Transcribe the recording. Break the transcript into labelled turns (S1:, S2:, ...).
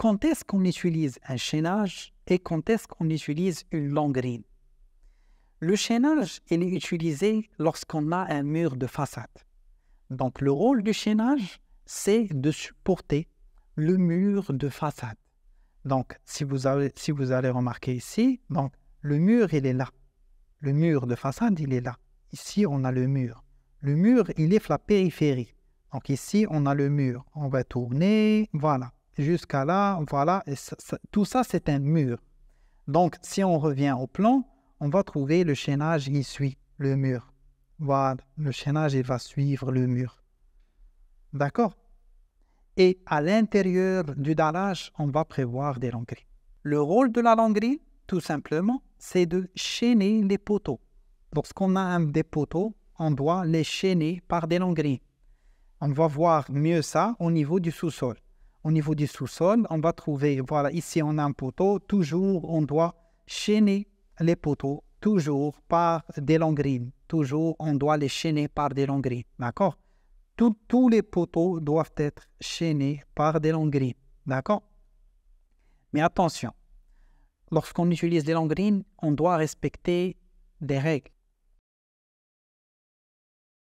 S1: quand est-ce qu'on utilise un chaînage et quand est-ce qu'on utilise une longueurine Le chaînage il est utilisé lorsqu'on a un mur de façade. Donc le rôle du chaînage, c'est de supporter le mur de façade. Donc si vous, si vous allez remarquer ici, donc, le mur, il est là. Le mur de façade, il est là. Ici, on a le mur. Le mur, il est la périphérie. Donc ici, on a le mur. On va tourner, voilà jusqu'à là, voilà, tout ça c'est un mur. Donc si on revient au plan, on va trouver le chaînage qui suit le mur. Voilà, le chaînage il va suivre le mur. D'accord Et à l'intérieur du dallage, on va prévoir des longrines Le rôle de la longrine tout simplement, c'est de chaîner les poteaux. Lorsqu'on a un des poteaux, on doit les chaîner par des longrines On va voir mieux ça au niveau du sous-sol au niveau du sous-sol, on va trouver, voilà, ici on a un poteau, toujours on doit chaîner les poteaux, toujours par des longrines, toujours on doit les chaîner par des longrines, d'accord Tous les poteaux doivent être chaînés par des longrines, d'accord Mais attention, lorsqu'on utilise des longrines, on doit respecter des règles.